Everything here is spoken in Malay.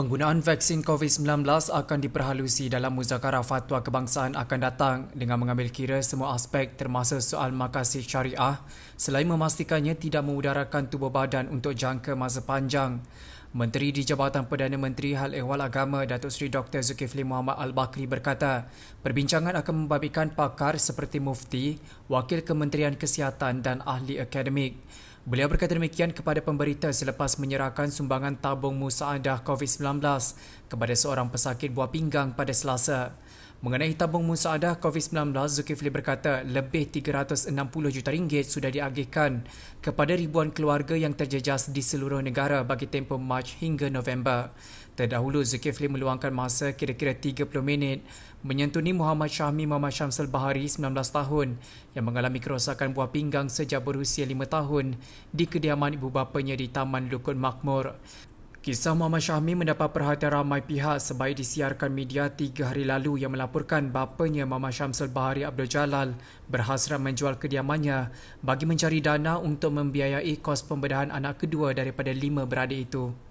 Penggunaan vaksin COVID-19 akan diperhalusi dalam muzakarah fatwa kebangsaan akan datang dengan mengambil kira semua aspek termasuk soal makasih syariah selain memastikannya tidak mengudarakan tubuh badan untuk jangka masa panjang. Menteri di Jabatan Perdana Menteri Hal Ehwal Agama Datuk Seri Dr. Zulkifli Muhammad Al-Bakri berkata, perbincangan akan membabitkan pakar seperti mufti, wakil Kementerian Kesihatan dan ahli akademik. Beliau berkata demikian kepada pemberita selepas menyerahkan sumbangan tabung musaadah COVID-19 kepada seorang pesakit buah pinggang pada Selasa. Mengenai tabung musaadah COVID-19, Zulkifli berkata lebih 360 juta ringgit sudah diagihkan kepada ribuan keluarga yang terjejas di seluruh negara bagi tempoh Mac hingga November. Terdahulu, Zulkifli meluangkan masa kira-kira 30 minit menyentuni Muhammad Syahmi Muhammad Syamsul Bahari, 19 tahun, yang mengalami kerosakan buah pinggang sejak berusia 5 tahun di kediaman ibu bapanya di Taman Dukun Makmur. Kisah Muhammad Syahmi mendapat perhatian ramai pihak sebaik disiarkan media tiga hari lalu yang melaporkan bapanya Muhammad Syamsul Bahari Abdul Jalal berhasrat menjual kediamannya bagi mencari dana untuk membiayai kos pembedahan anak kedua daripada lima beradik itu.